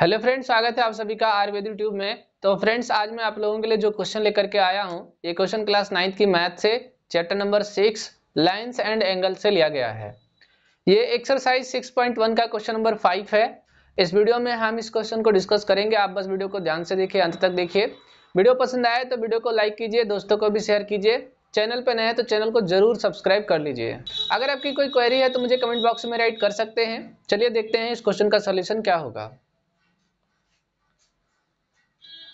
hello friends स्वागत है आप सभी का आयुर्वेद यूट्यूब में तो फ्रेंड्स आज मैं आप लोगों के लिए जो क्वेश्चन लेकर के आया हूँ ये क्वेश्चन क्लास नाइन्थ की मैथ से chapter number six lines and angle से लिया गया है ये एक्सरसाइज सिक्स पॉइंट वन का क्वेश्चन नंबर फाइव है इस वीडियो में हम इस क्वेश्चन को डिस्कस करेंगे आप बस वीडियो को ध्यान से देखिए अंत तक देखिए वीडियो पसंद आए तो वीडियो को लाइक कीजिए दोस्तों को भी शेयर कीजिए चैनल पर नए हैं तो चैनल को जरूर सब्सक्राइब कर लीजिए अगर आपकी कोई क्वेरी है तो मुझे कमेंट बॉक्स में राइट कर सकते हैं चलिए देखते हैं इस क्वेश्चन का सोल्यूशन क्या होगा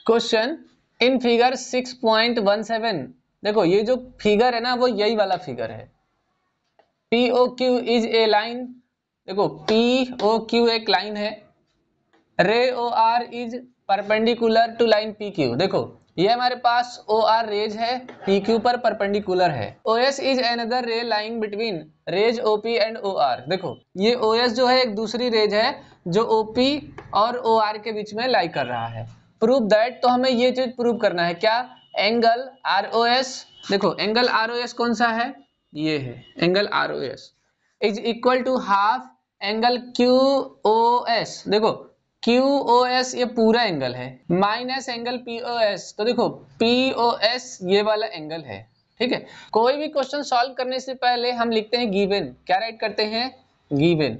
क्वेश्चन इन फिगर 6.17 देखो ये जो फिगर है ना वो यही वाला फिगर है P O Q is a line देखो पी ओ क्यू एक लाइन है ray O R is perpendicular to line P Q देखो ये हमारे पास ओ आर रेज है पी क्यू पर परपेंडिकुलर है O S is other ray line between rays O P and O R देखो ये ओ एस जो है एक दूसरी रेज है जो ओ पी और ओ आर के बीच में लाई कर रहा है प्रूव दैट तो हमें ये चीज प्रूव करना है क्या एंगल आर ओ एस देखो एंगल आर ओ एस कौन सा है ये है angle R O S is equal to half angle Q O S देखो क्यू ओ एस ये पूरा एंगल है minus angle P O S तो देखो पी ओ एस ये वाला एंगल है ठीक है कोई भी क्वेश्चन सॉल्व करने से पहले हम लिखते हैं गिवन क्या राइट करते हैं गिवन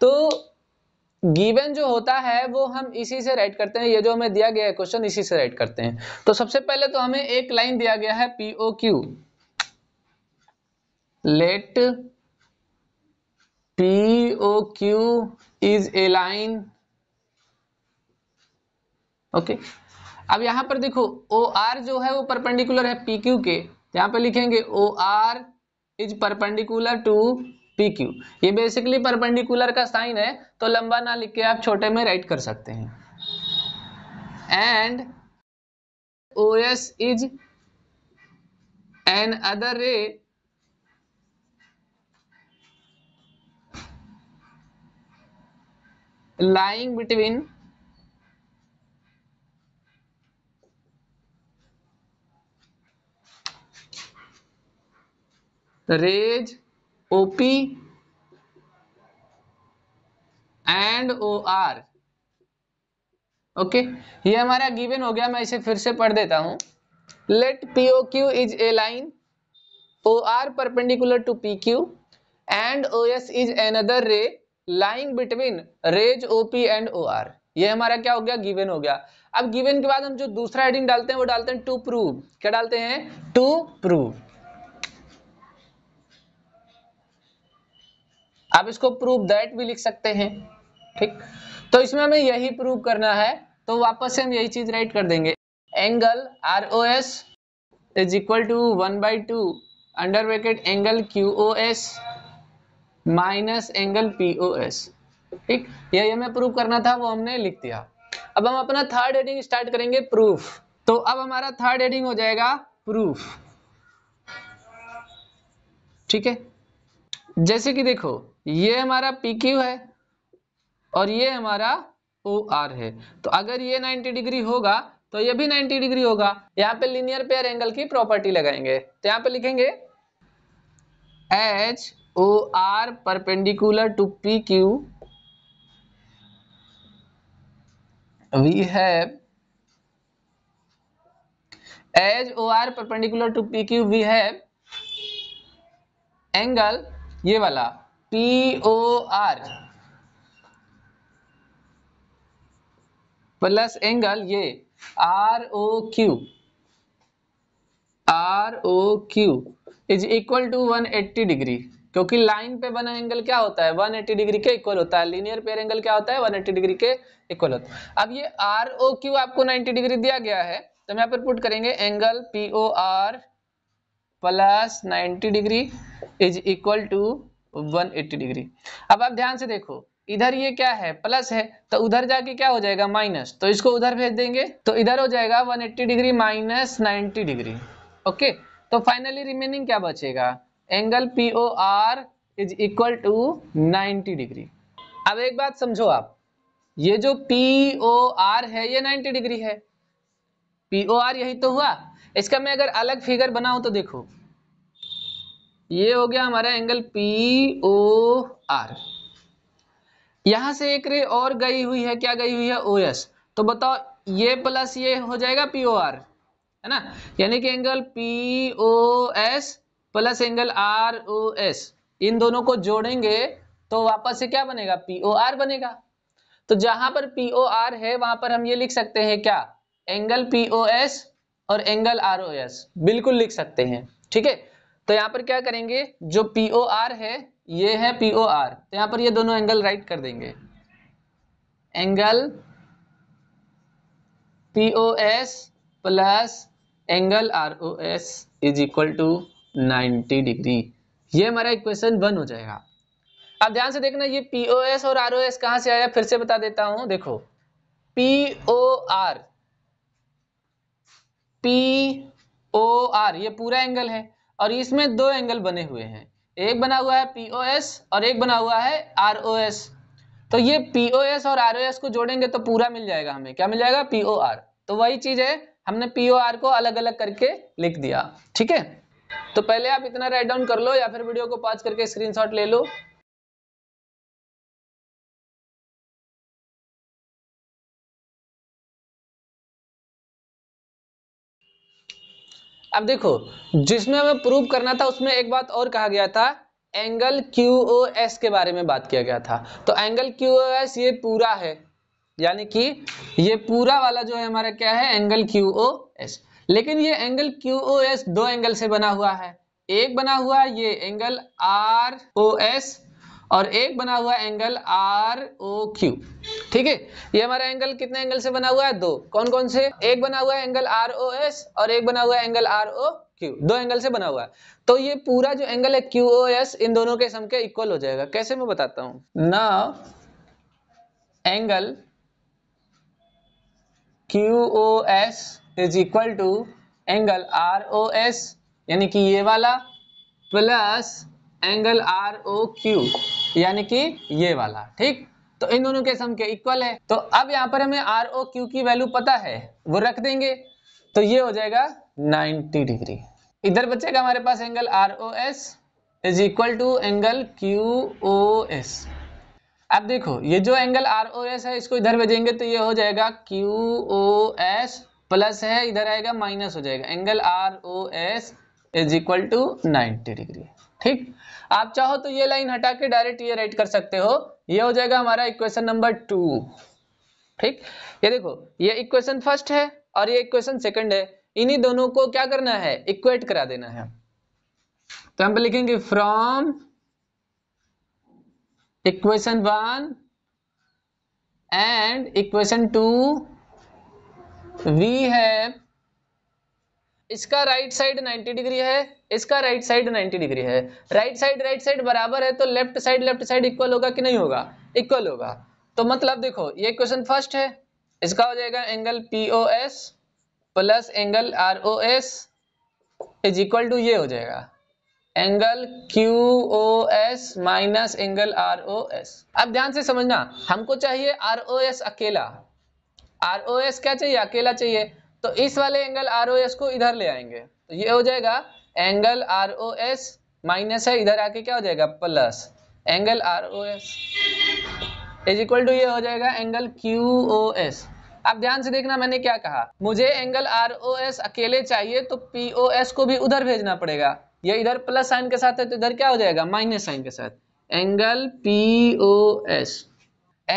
तो गिवन जो होता है वो हम इसी से राइट करते हैं ये जो हमें दिया गया है क्वेश्चन इसी से राइट करते हैं तो सबसे पहले तो हमें एक लाइन दिया गया है PO Q let PO Q is a line okay अब यहां पर देखो ओ आर जो है वो परपेंडिकुलर है पी क्यू के यहां पर लिखेंगे O R is perpendicular to P Q ये बेसिकली परपेंडिकुलर का साइन है तो लंबा ना लिख के आप छोटे में राइट कर सकते हैं and O S is an other ray lying between rays OP and O R okay ये हमारा गिवन हो गया मैं इसे फिर से पढ़ देता हूं let PO Q is a line O R perpendicular to P Q and O S is another ray lying between rays OP and O R ये हमारा क्या हो गया गिवन हो गया अब गिवन के बाद हम जो दूसरा हेडिंग डालते हैं वो डालते हैं टू प्रूव क्या डालते हैं टू प्रूव आप इसको प्रूफ दैट भी लिख सकते हैं ठीक तो इसमें हमें यही प्रूव करना है तो वापस से हम यही चीज राइट कर देंगे angle R O S is equal to one by two under bracket angle Q O S minus angle P O S ठीक यही हमें प्रूव करना था वो हमने लिख दिया अब हम अपना थर्ड हेडिंग स्टार्ट करेंगे प्रूफ तो अब हमारा थर्ड हेडिंग हो जाएगा प्रूफ ठीक है जैसे कि देखो ये हमारा पी क्यू है और ये हमारा ओ आर है तो अगर ये 90 डिग्री होगा तो ये भी 90 डिग्री होगा यहाँ पे लिनियर पेयर एंगल की प्रॉपर्टी लगाएंगे तो यहाँ पे लिखेंगे H O R perpendicular to P Q we have H O R perpendicular to P Q we have angle ये वाला P O R plus angle ये R O Q R O Q is equal to 180 degree क्योंकि line पे बना angle क्या होता है 180 degree के इक्वल होता है लीनियर पेयर एंगल क्या होता है 180 डिग्री के इक्वल होता है अब ये आर ओ क्यू आपको 90 डिग्री दिया गया है तो हम यहाँ पर पुट करेंगे angle P O R plus ninety degree is equal to 180 degree अब आप ध्यान से देखो इधर ये क्या है प्लस है तो उधर जाके क्या हो जाएगा माइनस तो इसको उधर भेज देंगे तो इधर हो जाएगा 180 degree minus ninety degree okay तो फाइनली रिमेनिंग क्या बचेगा angle P O R is equal to 90 degree अब एक बात समझो आप ये जो पी ओ आर है ये 90 डिग्री है पी ओ आर यही तो हुआ इसका मैं अगर अलग फिगर बनाऊं तो देखो ये हो गया हमारा एंगल पी ओ आर यहां से एक रे और गई हुई है क्या गई हुई है ओ एस तो बताओ ये प्लस ये हो जाएगा पी ओ आर है ना यानी कि angle P O S plus angle R O S इन दोनों को जोड़ेंगे तो वापस से क्या बनेगा पी ओ आर बनेगा तो जहां पर पी ओ आर है वहां पर हम ये लिख सकते हैं क्या एंगल पी ओ एस और एंगल आर ओ एस बिल्कुल लिख सकते हैं ठीक है तो यहाँ पर क्या करेंगे जो पी ओ आर है ये है पी ओ आर तो यहाँ पर ये दोनों एंगल राइट कर देंगे angle P O S plus angle R O S is equal to ninety degree ये हमारा इक्वेशन वन हो जाएगा अब ध्यान से देखना ये पी ओ एस और आर ओ एस कहाँ से आया फिर से बता देता हूं देखो P O R P O R ये पूरा एंगल है और इसमें दो एंगल बने हुए हैं एक बना हुआ है पी एस और एक बना हुआ है आर ओ एस तो ये पी एस और आर ओ एस को जोड़ेंगे तो पूरा मिल जाएगा हमें क्या मिल जाएगा पी आर तो वही चीज है हमने पी आर को अलग अलग करके लिख दिया ठीक है तो पहले आप इतना राइट डाउन कर लो या फिर वीडियो को पॉज करके स्क्रीनशॉट ले लो अब देखो जिसमें हमें प्रूव करना था उसमें एक बात और कहा गया था एंगल क्यू ओ एस के बारे में बात किया गया था तो एंगल क्यू ये पूरा है यानी कि ये पूरा वाला जो है हमारा क्या है एंगल क्यू ओ एस लेकिन ये एंगल क्यू ओ एस दो एंगल से बना हुआ है एक बना हुआ है ये एंगल आर ओ एस और एक बना हुआ एंगल आर ओ क्यू ठीक है ये हमारा एंगल कितने एंगल से बना हुआ है दो कौन कौन से एक बना हुआ है एंगल आर ओ एस और एक बना हुआ है एंगल आर ओ क्यू दो एंगल से बना हुआ है तो ये पूरा जो एंगल है क्यू ओ एस इन दोनों के सम के इक्वल हो जाएगा कैसे मैं बताता हूं ना angle Q O S is equal to angle R O S यानी कि ये वाला plus angle R O Q यानी कि ये वाला ठीक तो इन दोनों के सम के इक्वल है तो अब यहाँ पर हमें आर ओ क्यू की वैल्यू पता है वो रख देंगे तो ये हो जाएगा 90 डिग्री इधर बचेगा हमारे पास angle R O S is equal to angle Q O S अब देखो ये जो एंगल आर ओ एस है इसको इधर भेजेंगे तो ये हो जाएगा क्यू ओ एस प्लस है इधर आएगा माइनस हो जाएगा angle R O S is equal to ninety degree ठीक आप चाहो तो ये लाइन हटा के डायरेक्ट ये राइट कर सकते हो ये हो जाएगा हमारा इक्वेशन नंबर टू ठीक ये देखो ये इक्वेशन फर्स्ट है और ये इक्वेशन सेकंड है इन्हीं दोनों को क्या करना है इक्वेट करा देना है तो हम लिखेंगे from equation one and equation two we have इसका राइट साइड 90 डिग्री है इसका राइट साइड 90 डिग्री है राइट साइड राइट साइड बराबर है तो left side left side equal होगा कि नहीं होगा इक्वल होगा तो मतलब देखो ये क्वेश्चन फर्स्ट है इसका हो जाएगा angle P O S plus angle R O S is equal to ये हो जाएगा angle Q O S minus angle R O S अब ध्यान से समझना हमको चाहिए आर ओ एस अकेला आर ओ एस क्या चाहिए अकेला चाहिए तो इस वाले एंगल आर को इधर ले आएंगे तो ये हो जाएगा angle R O S minus है इधर आके क्या हो जाएगा plus angle R O S is equal to ये हो जाएगा एंगल क्यू ओ एस आप ध्यान से देखना मैंने क्या कहा मुझे एंगल आर ओ एस अकेले चाहिए तो पी ओ एस को भी उधर भेजना पड़ेगा ये इधर प्लस साइन के साथ है तो इधर क्या हो जाएगा माइनस साइन के साथ angle P O S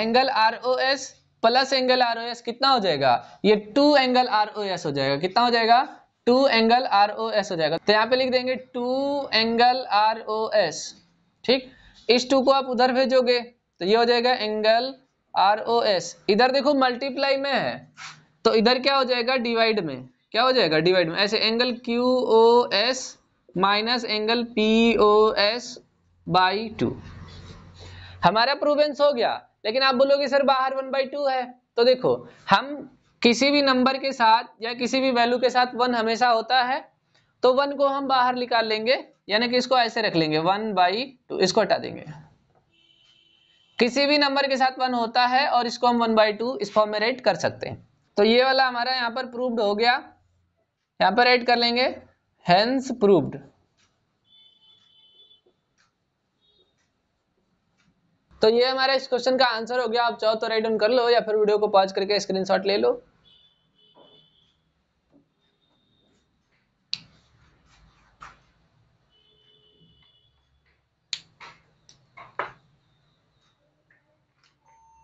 angle R O S plus angle R कितना हो जाएगा ये टू एंगल आर हो जाएगा कितना हो जाएगा टू एंगल आर हो जाएगा तो यहाँ पे लिख देंगे टू एंगल आर ठीक इस टू को आप उधर भेजोगे तो ये हो जाएगा एंगल आर इधर देखो मल्टीप्लाई में है तो इधर क्या हो जाएगा डिवाइड में क्या हो जाएगा डिवाइड में ऐसे angle Q O S minus angle P O S by two हमारा प्रूवेंस हो गया लेकिन आप बोलोगे सर बाहर वन बाई टू है तो देखो हम किसी भी नंबर के साथ या किसी भी वैल्यू के साथ वन हमेशा होता है तो वन को हम बाहर निकाल लेंगे यानी कि इसको ऐसे रख लेंगे वन बाई टू इसको हटा देंगे किसी भी नंबर के साथ वन होता है और इसको हम वन बाई टू इस फॉर्म में राइट कर सकते हैं तो ये वाला हमारा यहाँ पर प्रूव्ड हो गया यहाँ पर राइट कर लेंगे हेंस प्रूव्ड तो ये हमारा इस क्वेश्चन का आंसर हो गया आप चाहो तो राइट डाउन कर लो या फिर वीडियो को पॉज करके स्क्रीनशॉट ले लो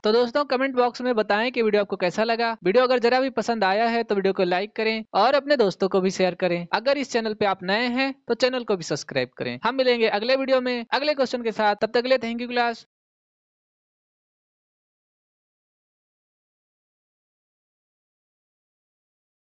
तो दोस्तों कमेंट बॉक्स में बताएं कि वीडियो आपको कैसा लगा वीडियो अगर जरा भी पसंद आया है तो वीडियो को लाइक करें और अपने दोस्तों को भी शेयर करें अगर इस चैनल पे आप नए हैं तो चैनल को भी सब्सक्राइब करें हम मिलेंगे अगले वीडियो में अगले क्वेश्चन के साथ तब तक के थैंक यू क्लास